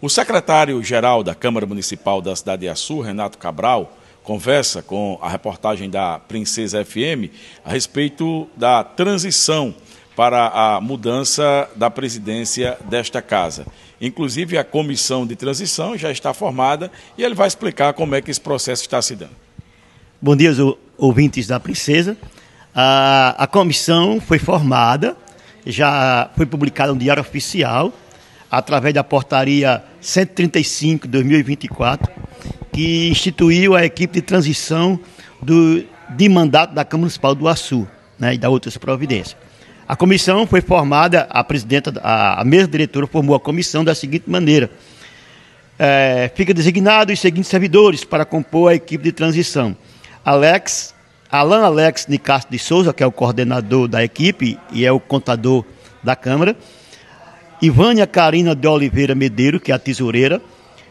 O secretário-geral da Câmara Municipal da Cidade de Açu, Renato Cabral, conversa com a reportagem da Princesa FM a respeito da transição para a mudança da presidência desta casa. Inclusive, a comissão de transição já está formada e ele vai explicar como é que esse processo está se dando. Bom dia, ouvintes da Princesa. A, a comissão foi formada, já foi publicada um diário oficial através da portaria 135 2024, que instituiu a equipe de transição do, de mandato da Câmara Municipal do Açu né, e da outras providências. A comissão foi formada, a presidenta, a, a mesa diretora formou a comissão da seguinte maneira. É, fica designado os seguintes servidores para compor a equipe de transição. Alex, Alan Alex Nicastro de Souza, que é o coordenador da equipe e é o contador da Câmara. Ivânia Carina de Oliveira Medeiro, que é a tesoureira,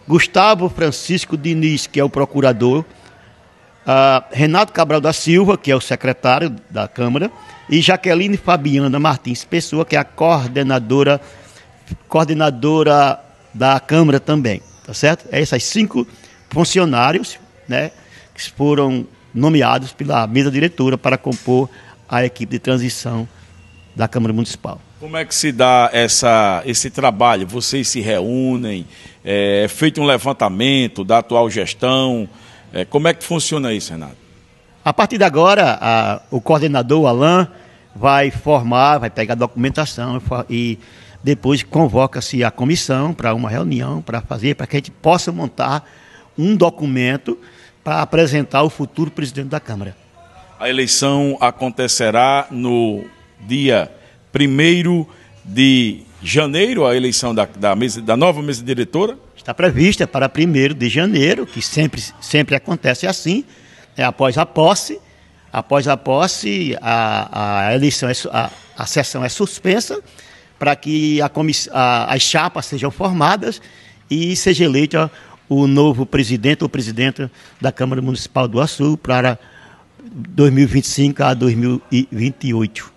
Gustavo Francisco Diniz, que é o procurador, uh, Renato Cabral da Silva, que é o secretário da Câmara, e Jaqueline Fabiana Martins Pessoa, que é a coordenadora, coordenadora da Câmara também, tá certo? É essas cinco funcionários, né, que foram nomeados pela mesa diretora para compor a equipe de transição da Câmara Municipal. Como é que se dá essa, esse trabalho? Vocês se reúnem, é, é feito um levantamento da atual gestão. É, como é que funciona isso, Renato? A partir de agora, a, o coordenador Alain vai formar, vai pegar a documentação e depois convoca-se a comissão para uma reunião para fazer, para que a gente possa montar um documento para apresentar o futuro presidente da Câmara. A eleição acontecerá no dia 1 de janeiro, a eleição da, da, mesa, da nova mesa diretora? Está prevista para 1 de janeiro, que sempre, sempre acontece assim, é após a posse. Após a posse, a, a eleição, é, a, a sessão é suspensa para que a, a, as chapas sejam formadas e seja eleito o novo presidente ou presidente da Câmara Municipal do Açul para 2025 a 2028.